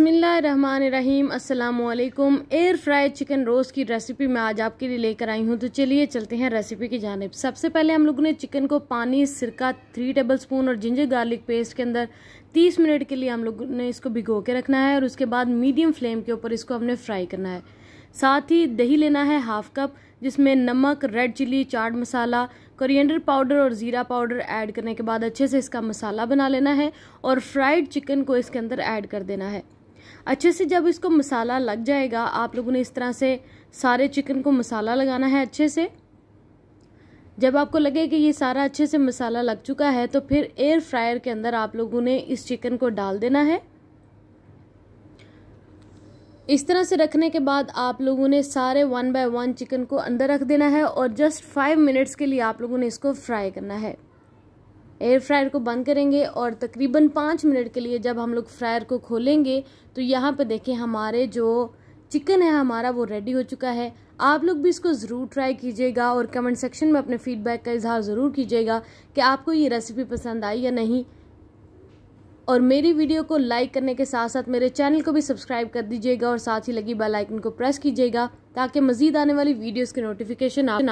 बसमीम अल्लाम air fried chicken roast की रेसिपी मैं आज आपके लिए लेकर आई हूँ तो चलिए चलते हैं रेसिपी की जानब सबसे पहले हम लोगों ने चिकन को पानी सिरका थ्री टेबल स्पून और जिंजर गार्लिक पेस्ट के अंदर तीस मिनट के लिए हम लोगों ने इसको भिगो के रखना है और उसके बाद मीडियम फ्लेम के ऊपर इसको हमने फ्राई करना है साथ ही दही लेना है हाफ कप जिसमें नमक रेड चिली चाट मसाला कोरिएंडर पाउडर और ज़ीरा पाउडर ऐड करने के बाद अच्छे से इसका मसाला बना लेना है और फ्राइड चिकन को इसके अंदर ऐड कर देना है अच्छे से जब इसको मसाला लग जाएगा आप लोगों ने इस तरह से सारे चिकन को मसाला लगाना है अच्छे से जब आपको लगे कि ये सारा अच्छे से मसाला लग चुका है तो फिर एयर फ्रायर के अंदर आप लोगों ने इस चिकन को डाल देना है इस तरह से रखने के बाद आप लोगों ने सारे वन बाय वन चिकन को अंदर रख देना है और जस्ट फाइव मिनट्स के लिए आप लोगों ने इसको फ्राई करना है एयर फ्रायर को बंद करेंगे और तकरीबन पाँच मिनट के लिए जब हम लोग फ्रायर को खोलेंगे तो यहाँ पर देखें हमारे जो चिकन है हमारा वो रेडी हो चुका है आप लोग भी इसको ज़रूर ट्राई कीजिएगा और कमेंट सेक्शन में अपने फीडबैक का इजहार ज़रूर कीजिएगा कि आपको ये रेसिपी पसंद आई या नहीं और मेरी वीडियो को लाइक करने के साथ साथ मेरे चैनल को भी सब्सक्राइब कर दीजिएगा और साथ ही लगी बेल आइकन को प्रेस कीजिएगा ताकि मज़ीद आने वाली वीडियोस की नोटिफिकेशन आप